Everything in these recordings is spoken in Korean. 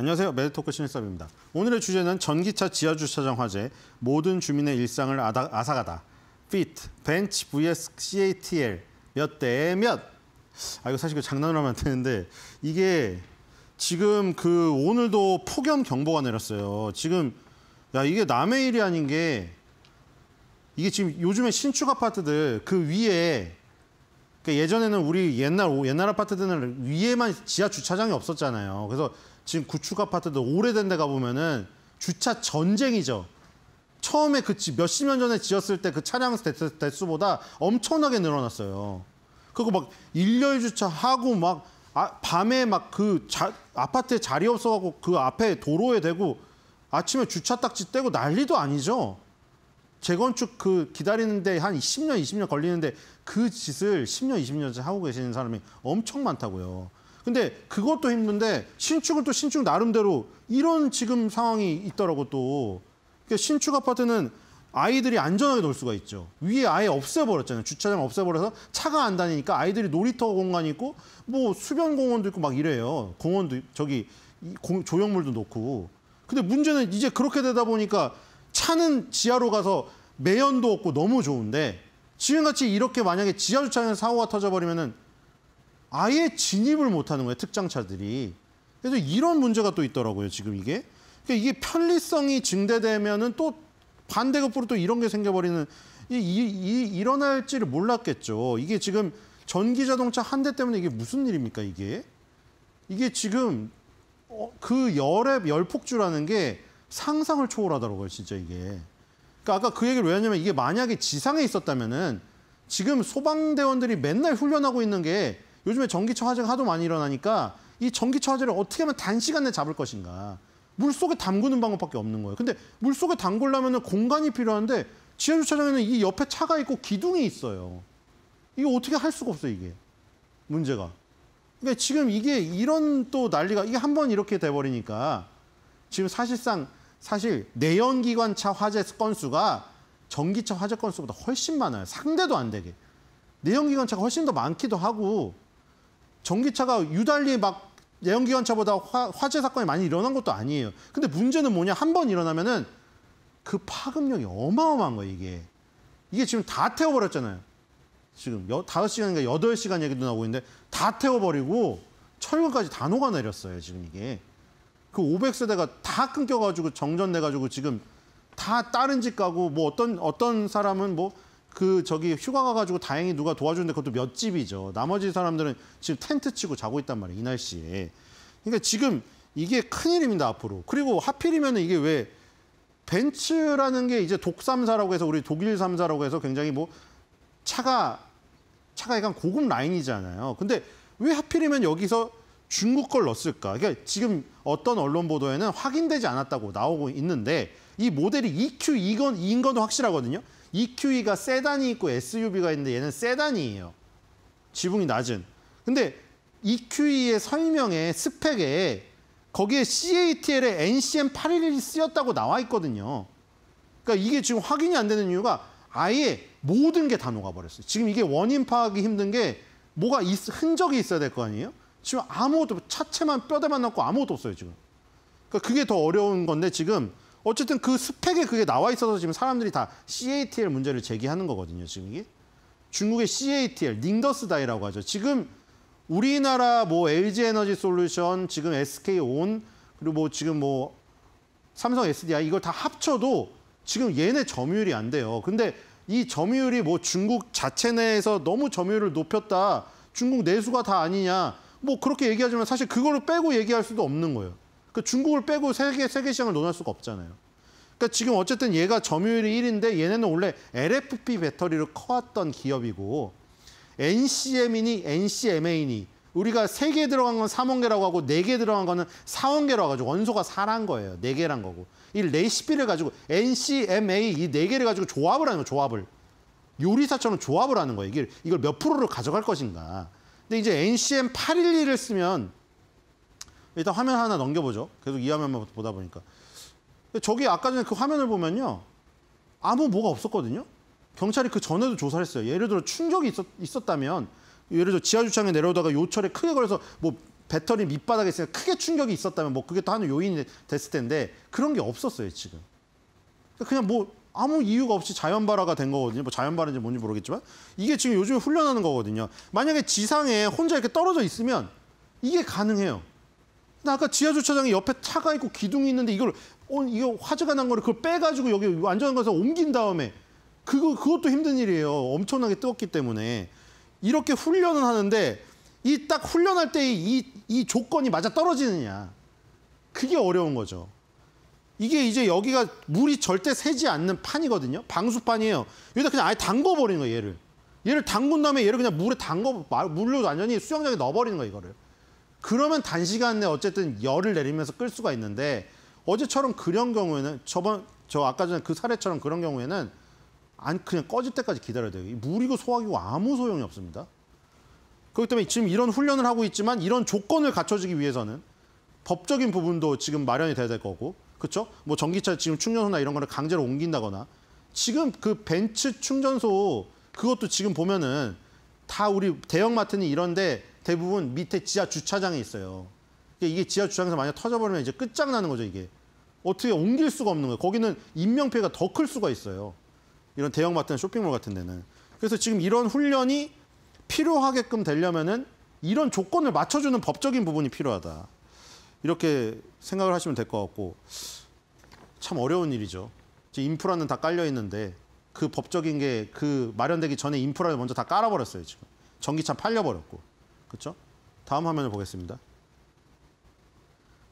안녕하세요. 매드토크 신일섭입니다. 오늘의 주제는 전기차 지하주차장 화재, 모든 주민의 일상을 아다, 아사가다. FIT, 벤치 vs CATL, 몇 대 몇? 아, 이거 사실 그 장난으로 하면 안 되는데 이게 지금 그 오늘도 폭염 경보가 내렸어요. 지금 야 이게 남의 일이 아닌 게 이게 지금 요즘에 신축 아파트들 그 위에 그 예전에는 우리 옛날 옛날 아파트들은 위에만 지하 주차장이 없었잖아요. 그래서 지금 구축 아파트도 오래된 데 가보면은 주차 전쟁이죠. 처음에 그 몇십 년 전에 지었을 때 그 차량 대수보다 엄청나게 늘어났어요. 그거막 일렬 주차하고 막 아, 밤에 막 그 아파트에 자리 없어갖고 그 앞에 도로에 대고 아침에 주차 딱지 떼고 난리도 아니죠. 재건축 그 기다리는데 한 10년, 20년 걸리는데 그 짓을 10년, 20년째 하고 계시는 사람이 엄청 많다고요. 근데 그것도 힘든데 신축은 또 신축 나름대로 이런 지금 상황이 있더라고 또. 그러니까 신축 아파트는 아이들이 안전하게 놀 수가 있죠. 위에 아예 없애버렸잖아요. 주차장 없애버려서 차가 안 다니니까 아이들이 놀이터 공간이 있고 뭐 수변 공원도 있고 막 이래요. 공원도 저기 공, 조형물도 놓고. 근데 문제는 이제 그렇게 되다 보니까 차는 지하로 가서 매연도 없고 너무 좋은데 지금같이 이렇게 만약에 지하 주차장 사고가 터져버리면은 아예 진입을 못하는 거예요, 특장차들이. 그래서 이런 문제가 또 있더라고요, 지금 이게. 그러니까 이게 편리성이 증대되면은 또 반대급부로 또 이런 게 생겨버리는 이, 이, 이 일어날지를 몰랐겠죠. 이게 지금 전기 자동차 한 대 때문에 이게 무슨 일입니까, 이게? 이게 지금 어, 그 열의 열폭주라는 게 상상을 초월하더라고요, 진짜 이게. 그러니까 아까 그 얘기를 왜 하냐면 이게 만약에 지상에 있었다면은 지금 소방대원들이 맨날 훈련하고 있는 게 요즘에 전기차 화재가 하도 많이 일어나니까 이 전기차 화재를 어떻게 하면 단시간 내에 잡을 것인가. 물 속에 담그는 방법밖에 없는 거예요. 근데 물 속에 담글려면 공간이 필요한데 지하 주차장에는 이 옆에 차가 있고 기둥이 있어요. 이거 어떻게 할 수가 없어요, 이게. 문제가. 그러니까 지금 이게 이런 또 난리가 이게 한 번 이렇게 돼 버리니까 지금 사실상 사실 내연기관차 화재 건수가 전기차 화재 건수보다 훨씬 많아요. 상대도 안 되게. 내연기관차가 훨씬 더 많기도 하고 전기차가 유달리 막 내연기관차보다 화, 재 사건이 많이 일어난 것도 아니에요. 근데 문제는 뭐냐? 한 번 일어나면은 그 파급력이 어마어마한 거예요, 이게. 이게 지금 다 태워버렸잖아요. 지금 여, 5시간인가 8시간 그러니까 얘기도 나오고 있는데 다 태워버리고 철근까지 다 녹아내렸어요, 지금 이게. 그 500세대가 다 끊겨가지고 정전돼가지고 지금 다 다른 집 가고 뭐 어떤, 어떤 사람은 뭐그 저기 휴가 가가지고 다행히 누가 도와주는데 그것도 몇 집이죠. 나머지 사람들은 지금 텐트 치고 자고 있단 말이에요. 이 날씨에. 그러니까 지금 이게 큰일입니다. 앞으로. 그리고 하필이면 이게 왜 벤츠라는 게 이제 독삼사라고 해서 우리 독일 삼사라고 해서 굉장히 뭐 차가 차가 약간 고급 라인이잖아요. 근데 왜 하필이면 여기서 중국 걸 넣었을까? 그러니까 지금 어떤 언론 보도에는 확인되지 않았다고 나오고 있는데 이 모델이 EQ2건 2인 건 확실하거든요. EQE가 세단이 있고 SUV가 있는데 얘는 세단이에요. 지붕이 낮은. 근데 EQE의 설명에 스펙에 거기에 CATL에 NCM811이 쓰였다고 나와 있거든요. 그러니까 이게 지금 확인이 안 되는 이유가 아예 모든 게 다 녹아버렸어요. 지금 이게 원인 파악이 힘든 게 뭐가 있, 흔적이 있어야 될 거 아니에요? 지금 아무것도 차체만 뼈대만 남고 아무것도 없어요 지금. 그러니까 그게 더 어려운 건데 지금 어쨌든 그 스펙에 그게 나와 있어서 지금 사람들이 다 CATL 문제를 제기하는 거거든요. 지금 이게 중국의 CATL 링더스다이라고 하죠. 지금 우리나라 뭐 LG 에너지 솔루션, 지금 SK 온 그리고 뭐 지금 뭐 삼성 SDI 이걸 다 합쳐도 지금 얘네 점유율이 안 돼요. 근데 이 점유율이 뭐 중국 자체 내에서 너무 점유율을 높였다. 중국 내수가 다 아니냐. 뭐 그렇게 얘기하지만 사실 그거를 빼고 얘기할 수도 없는 거예요. 그 중국을 빼고 세계 세계 시장을 논할 수가 없잖아요. 그러니까 지금 어쨌든 얘가 점유율이 1인데 얘네는 원래 LFP 배터리를 커왔던 기업이고 NCM이니 NCMA니 우리가 3개 들어간 건 3원계라고 하고 4개 들어간 거는 4원계라고 가지고 원소가 4란 거예요. 4개란 거고. 이 레시피를 가지고 NCMA 이 4개를 가지고 조합을 하는 거예요. 조합을. 요리사처럼 조합을 하는 거예요. 이걸 몇 프로를 가져갈 것인가. 근데 이제 NCM 8 1 1을 쓰면 일단 화면 하나 넘겨보죠. 계속 이 화면만 보다 보니까. 저기 아까 전에 그 화면을 보면요. 아무 뭐가 없었거든요. 경찰이 그 전에도 조사를 했어요. 예를 들어 충격이 있었, 다면 예를 들어 지하주차장에 내려오다가 요철에 크게 걸려서 뭐 배터리 밑바닥에 있으니까 크게 충격이 있었다면 뭐 그게 또 하는 요인이 됐을 텐데 그런 게 없었어요, 지금. 그러니까 그냥 뭐 아무 이유가 없이 자연 발화가 된 거거든요. 뭐 자연 발화인지 뭔지 모르겠지만 이게 지금 요즘에 훈련하는 거거든요. 만약에 지상에 혼자 이렇게 떨어져 있으면 이게 가능해요. 나 아까 지하 주차장에 옆에 차가 있고 기둥이 있는데 이걸 어 이거 화재가 난 거를 그걸 빼가지고 여기 안전한 곳에 옮긴 다음에 그거 그것도 힘든 일이에요. 엄청나게 뜨겁기 때문에 이렇게 훈련은 하는데 이 딱 훈련할 때 이 이 조건이 맞아 떨어지느냐 그게 어려운 거죠. 이게 이제 여기가 물이 절대 새지 않는 판이거든요. 방수판이에요. 여기다 그냥 아예 담궈버리는 거예요, 얘를. 얘를 담근 다음에 얘를 그냥 물에 담궈, 물로 완전히 수영장에 넣어버리는 거예요, 이거를. 그러면 단시간 내에 어쨌든 열을 내리면서 끌 수가 있는데 어제처럼 그런 경우에는 저번 저 아까 전에 그 사례처럼 그런 경우에는 안 그냥 꺼질 때까지 기다려야 돼요. 물이고 소화기고 아무 소용이 없습니다. 그렇기 때문에 지금 이런 훈련을 하고 있지만 이런 조건을 갖춰지기 위해서는 법적인 부분도 지금 마련이 돼야 될 거고 그렇죠? 뭐 전기차 지금 충전소나 이런 거를 강제로 옮긴다거나 지금 그 벤츠 충전소 그것도 지금 보면은 다 우리 대형마트는 이런데 대부분 밑에 지하 주차장에 있어요. 그러니까 이게 지하 주차장에서 만약 터져버리면 이제 끝장나는 거죠, 이게. 어떻게 옮길 수가 없는 거예요. 거기는 인명피해가 더 클 수가 있어요. 이런 대형마트나 쇼핑몰 같은 데는. 그래서 지금 이런 훈련이 필요하게끔 되려면은 이런 조건을 맞춰주는 법적인 부분이 필요하다. 이렇게 생각을 하시면 될 것 같고 참 어려운 일이죠. 인프라는 다 깔려 있는데 그 법적인 게 그 마련되기 전에 인프라를 먼저 다 깔아버렸어요 지금 전기차 팔려버렸고 그렇죠? 다음 화면을 보겠습니다.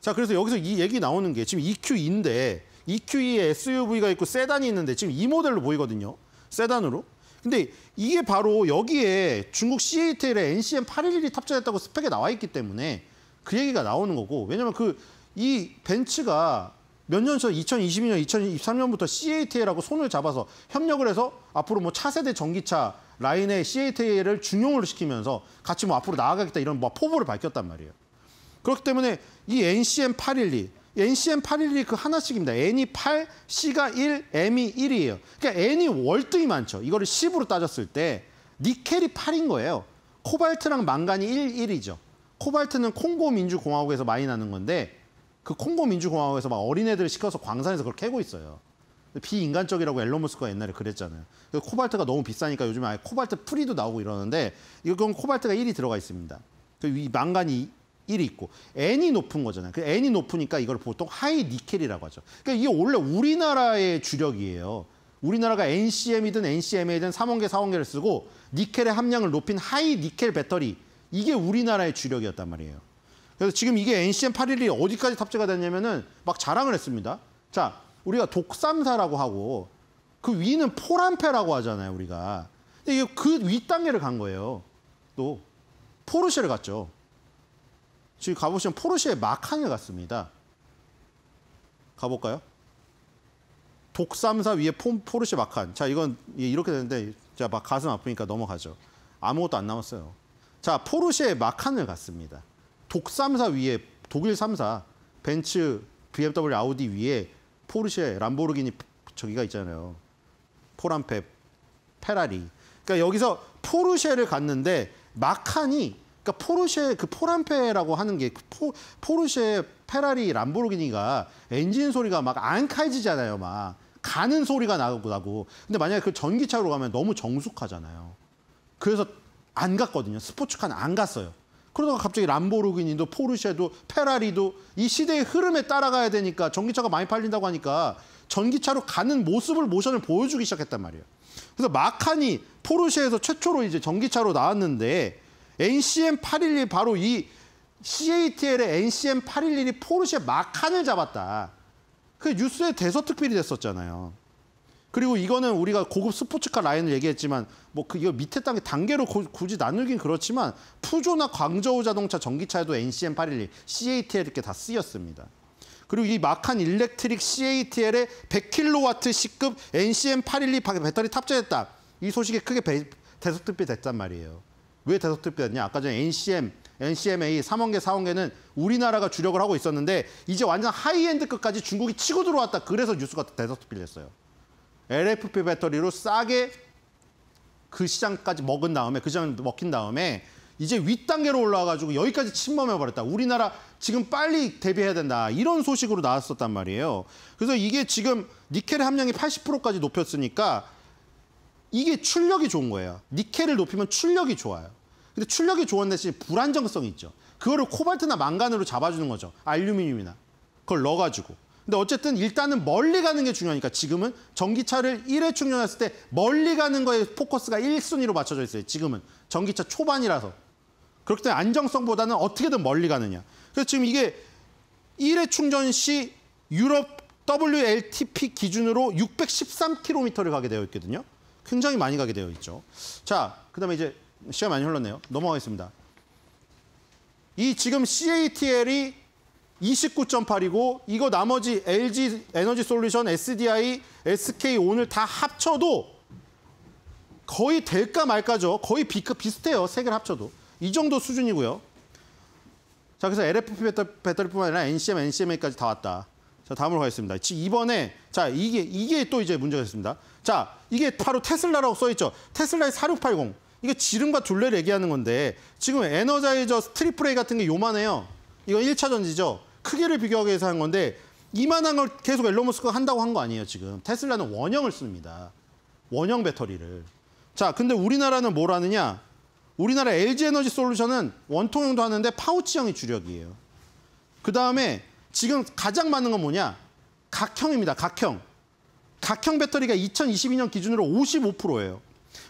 자, 그래서 여기서 이 얘기 나오는 게 지금 EQ인데 EQE에 SUV가 있고 세단이 있는데 지금 이 모델로 보이거든요. 세단으로. 근데 이게 바로 여기에 중국 CATL에 NCM811이 탑재됐다고 스펙에 나와 있기 때문에 그 얘기가 나오는 거고 왜냐면 그 이 벤츠가 몇 년 전 2022년, 2023년부터 CATL하고 손을 잡아서 협력을 해서 앞으로 뭐 차세대 전기차 라인의 CATA를 중용을 시키면서 같이 뭐 앞으로 나아가겠다 이런 뭐 포부를 밝혔단 말이에요. 그렇기 때문에 이 NCM812, NCM812 그 하나씩입니다. N이 8, e C가 1, M이 1이에요. 그러니까 N이 월등히 많죠. 이거를 10으로 따졌을 때 니켈이 8인 거예요. 코발트랑 망간이 1, 1이죠. 코발트는 콩고 민주공화국에서 많이 나는 건데 그 콩고 민주공화국에서 막 어린애들 을 시켜서 광산에서 그걸 캐고 있어요. 비인간적이라고 앨런 머스크가 옛날에 그랬잖아요. 그 코발트가 너무 비싸니까 요즘에 아예 코발트 프리도 나오고 이러는데 이건 코발트가 1이 들어가 있습니다. 그 이 망간이 1이 있고 N이 높은 거잖아요. 그 N이 높으니까 이걸 보통 하이 니켈이라고 하죠. 그러니까 이게 원래 우리나라의 주력이에요. 우리나라가 NCM이든 NCMA든 3원계, 4원계를 쓰고 니켈의 함량을 높인 하이 니켈 배터리 이게 우리나라의 주력이었단 말이에요. 그래서 지금 이게 NCM 811이 어디까지 탑재가 됐냐면은 막 자랑을 했습니다. 자, 우리가 독삼사라고 하고 그 위는 포란페라고 하잖아요, 우리가. 근데 이게 그 윗단계를 간 거예요. 또 포르쉐를 갔죠. 지금 가보시면 포르쉐의 마칸을 갔습니다. 가볼까요? 독삼사 위에 폼, 포르쉐 마칸. 자, 이건 이렇게 되는데 자, 막 가슴 아프니까 넘어가죠. 아무것도 안 남았어요. 자, 포르쉐의 마칸을 갔습니다. 독삼사 위에 독일 삼사 벤츠, BMW, 아우디 위에 포르쉐, 람보르기니 저기가 있잖아요. 포란페, 페라리. 그러니까 여기서 포르쉐를 갔는데 마칸이 그러니까 포르쉐 그 포란페라고 하는 게 포, 포르쉐, 페라리, 람보르기니가 엔진 소리가 막 안 칼지잖아요, 막. 가는 소리가 나고 나고. 근데 만약에 그 전기차로 가면 너무 정숙하잖아요. 그래서 안 갔거든요. 스포츠카는 안 갔어요. 그러다가 갑자기 람보르기니도 포르쉐도 페라리도 이 시대의 흐름에 따라가야 되니까 전기차가 많이 팔린다고 하니까 전기차로 가는 모습을 모션을 보여주기 시작했단 말이에요. 그래서 마칸이 포르쉐에서 최초로 이제 전기차로 나왔는데 NCM 811 바로 이 CATL의 NCM 811이 포르쉐 마칸을 잡았다. 그 뉴스에 대서특필이 됐었잖아요. 그리고 이거는 우리가 고급 스포츠카 라인을 얘기했지만 뭐 그 이거 밑에 땅에 단계로 고, 굳이 나누긴 그렇지만 푸조나 광저우 자동차 전기차에도 NCM 812, CATL 이렇게 다 쓰였습니다. 그리고 이 마칸 일렉트릭 CATL에 100kWh급 NCM 812 배터리 탑재했다이 소식이 크게 배, 대속 특비됐단 말이에요. 왜 대속 특비됐냐? 아까 전에 NCM NCMA 3원계, 4원계는 우리나라가 주력을 하고 있었는데 이제 완전 하이엔드급까지 중국이 치고 들어왔다. 그래서 뉴스가 대서특필됐어요. LFP 배터리로 싸게 그 시장까지 먹은 다음에 그 시장 먹힌 다음에 이제 윗단계로 올라와가지고 여기까지 침범해버렸다. 우리나라 지금 빨리 대비해야 된다. 이런 소식으로 나왔었단 말이에요. 그래서 이게 지금 니켈 함량이 80%까지 높였으니까 이게 출력이 좋은 거예요. 니켈을 높이면 출력이 좋아요. 근데 출력이 좋은 대신 불안정성이 있죠. 그거를 코발트나 망간으로 잡아주는 거죠. 알루미늄이나. 그걸 넣어가지고. 근데 어쨌든 일단은 멀리 가는 게 중요하니까 지금은 전기차를 1회 충전했을 때 멀리 가는 거에 포커스가 1순위로 맞춰져 있어요. 지금은 전기차 초반이라서. 그렇기 때문에 안정성보다는 어떻게든 멀리 가느냐. 그래서 지금 이게 1회 충전 시 유럽 WLTP 기준으로 613km를 가게 되어 있거든요. 굉장히 많이 가게 되어 있죠. 자, 그다음에 이제 시간 많이 흘렀네요. 넘어가겠습니다. 이 지금 CATL이 29.8이고 이거 나머지 LG 에너지 솔루션, SDI, SK 오늘 다 합쳐도 거의 될까 말까죠. 거의 비급 그 비슷해요. 세 개를 합쳐도. 이 정도 수준이고요. 자, 그래서 LFP 배터리, 배터리뿐만 아니라 NCM, NCMA까지 다 왔다. 자, 다음으로 가겠습니다. 이번에 자, 이게 이게 또 이제 문제가 있습니다. 자, 이게 바로 테슬라라고 써 있죠. 테슬라의 4680. 이게 지름과 둘레를 얘기하는 건데 지금 에너자이저 스트리플레이 같은 게 요만해요. 이건 1차 전지죠. 크기를 비교하기 위해서 한 건데 이만한 걸 계속 앨런 머스크가 한다고 한 거 아니에요, 지금. 테슬라는 원형을 씁니다. 원형 배터리를. 자, 근데 우리나라는 뭘 하느냐? 우리나라 LG 에너지 솔루션은 원통형도 하는데 파우치형이 주력이에요. 그다음에 지금 가장 많은 건 뭐냐? 각형입니다. 각형. 각형 배터리가 2022년 기준으로 55%예요.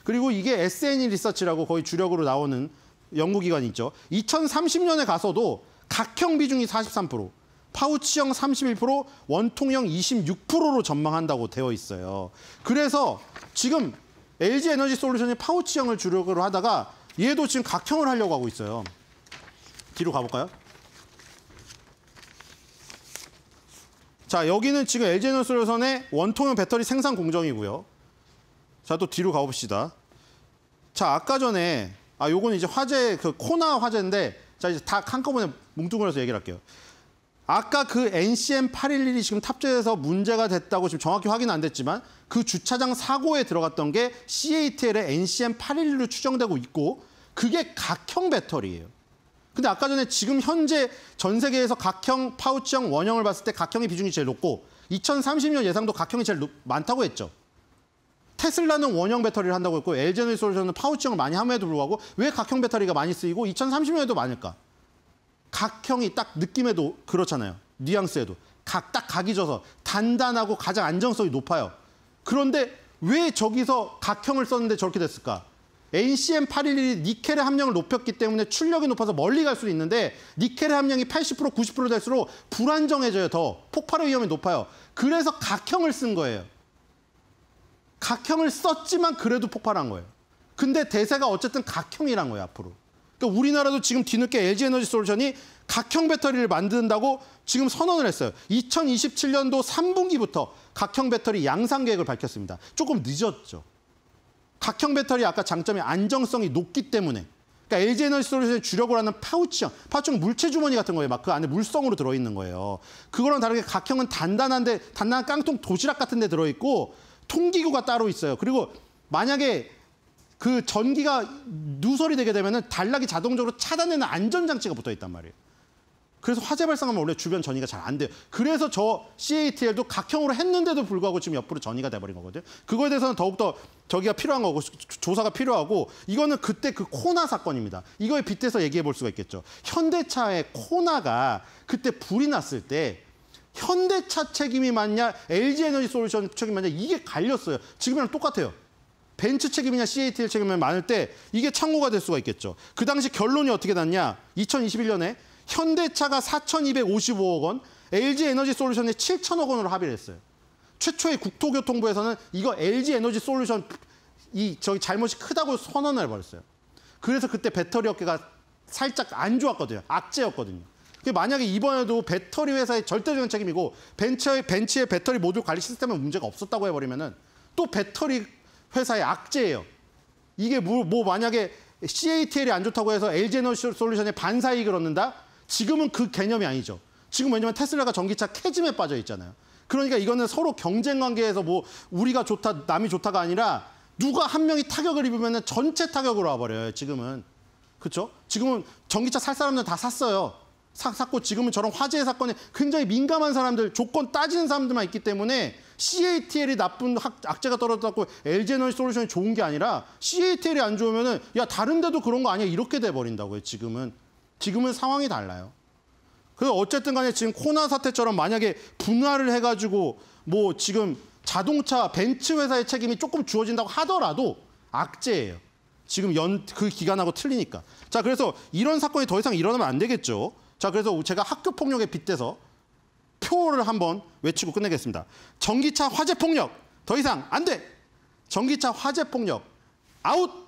그리고 이게 SN e 리서치라고 거의 주력으로 나오는 연구기관이 있죠. 2030년에 가서도 각형 비중이 43%, 파우치형 31%, 원통형 26%로 전망한다고 되어 있어요. 그래서 지금 LG 에너지 솔루션이 파우치형을 주력으로 하다가 얘도 지금 각형을 하려고 하고 있어요. 뒤로 가볼까요? 자, 여기는 지금 LG 에너지 솔루션의 원통형 배터리 생산 공정이고요. 자, 또 뒤로 가봅시다. 자, 아까 전에 아요는 이제 화재 그 코나 화재인데 자, 이제 다 한꺼번에 뭉뚱그려서 얘기를 할게요. 아까 그 NCM811이 지금 탑재돼서 문제가 됐다고 지금 정확히 확인 은안 됐지만 그 주차장 사고에 들어갔던 게 CATL의 NCM811로 추정되고 있고 그게 각형 배터리예요. 근데 아까 전에 지금 현재 전 세계에서 각형, 파우치형, 원형을 봤을 때 각형의 비중이 제일 높고 2030년 예상도 각형이 제일 많다고 했죠. 테슬라는 원형 배터리를 한다고 했고 LG 에너지 솔루션은 파우치형을 많이 함에도 불구하고 왜 각형 배터리가 많이 쓰이고 2030년에도 많을까? 각형이 딱 느낌에도 그렇잖아요. 뉘앙스에도. 각딱 각이 져서 단단하고 가장 안정성이 높아요. 그런데 왜 저기서 각형을 썼는데 저렇게 됐을까? NCM811이 니켈의 함량을 높였기 때문에 출력이 높아서 멀리 갈 수도 있는데 니켈의 함량이 80%, 90% 될수록 불안정해져요, 더. 폭발의 위험이 높아요. 그래서 각형을 쓴 거예요. 각형을 썼지만 그래도 폭발한 거예요. 근데 대세가 어쨌든 각형이란 거예요, 앞으로. 그러니까 우리나라도 지금 뒤늦게 LG에너지 솔루션이 각형 배터리를 만든다고 지금 선언을 했어요. 2027년도 3분기부터 각형 배터리 양산 계획을 밝혔습니다. 조금 늦었죠. 각형 배터리 아까 장점이 안정성이 높기 때문에 그러니까 LG 에너지 솔루션의 주력으로 하는 파우치형, 파우치형 물체 주머니 같은 거예요. 막 그 안에 물성으로 들어있는 거예요. 그거랑 다르게 각형은 단단한데 단단한 깡통 도시락 같은 데 들어있고 통기구가 따로 있어요. 그리고 만약에 그 전기가 누설이 되게 되면 단락이 자동적으로 차단되는 안전장치가 붙어 있단 말이에요. 그래서 화재 발생하면 원래 주변 전이가 잘 안 돼요. 그래서 저 CATL도 각형으로 했는데도 불구하고 지금 옆으로 전이가 돼버린 거거든요. 그거에 대해서는 더욱더 저기가 필요한 거고 조사가 필요하고 이거는 그때 그 코나 사건입니다. 이거에 빗대서 얘기해 볼 수가 있겠죠. 현대차의 코나가 그때 불이 났을 때 현대차 책임이 맞냐, LG 에너지 솔루션 책임이 맞냐 이게 갈렸어요. 지금이랑 똑같아요. 벤츠 책임이냐 CATL 책임이 냐 많을 때 이게 창고가 될 수가 있겠죠. 그 당시 결론이 어떻게 났냐? 2021년에 현대차가 4,255억 원, LG 에너지 솔루션이 7천억 원으로 합의를 했어요. 최초의 국토교통부에서는 이거 LG 에너지 솔루션 이 저기 잘못이 크다고 선언을 해버렸어요. 그래서 그때 배터리 업계가 살짝 안 좋았거든요. 악재였거든요. 그 만약에 이번에도 배터리 회사의 절대적인 책임이고 벤처의 벤치의 배터리 모듈 관리 시스템에 문제가 없었다고 해버리면은 또 배터리 회사의 악재예요. 이게 뭐, 뭐 만약에 CATL이 안 좋다고 해서 LG 에너지 솔루션에 반사 이익을 얻는다? 지금은 그 개념이 아니죠. 지금 왜냐면 테슬라가 전기차 캐짐에 빠져 있잖아요. 그러니까 이거는 서로 경쟁 관계에서 뭐 우리가 좋다, 남이 좋다가 아니라 누가 한 명이 타격을 입으면 전체 타격으로 와버려요, 지금은. 그렇죠? 지금은 전기차 살 사람들은 다 샀어요. 사, 사건 지금은 저런 화재 사건에 굉장히 민감한 사람들 조건 따지는 사람들만 있기 때문에 CATL이 나쁜 학, 악재가 떨어졌다고 LG에너지 솔루션이 좋은 게 아니라 CATL이 안 좋으면은 야 다른 데도 그런 거 아니야 이렇게 돼 버린다고요 지금은 지금은 상황이 달라요. 그래서 어쨌든 간에 지금 코나 사태처럼 만약에 분할을 해가지고 뭐 지금 자동차 벤츠 회사의 책임이 조금 주어진다고 하더라도 악재예요. 지금 연 그 기간하고 틀리니까. 자 그래서 이런 사건이 더 이상 일어나면 안 되겠죠. 자, 그래서 제가 학교 폭력에 빗대서 표를 한번 외치고 끝내겠습니다. 전기차 화재 폭력 더 이상 안 돼. 전기차 화재 폭력 아웃.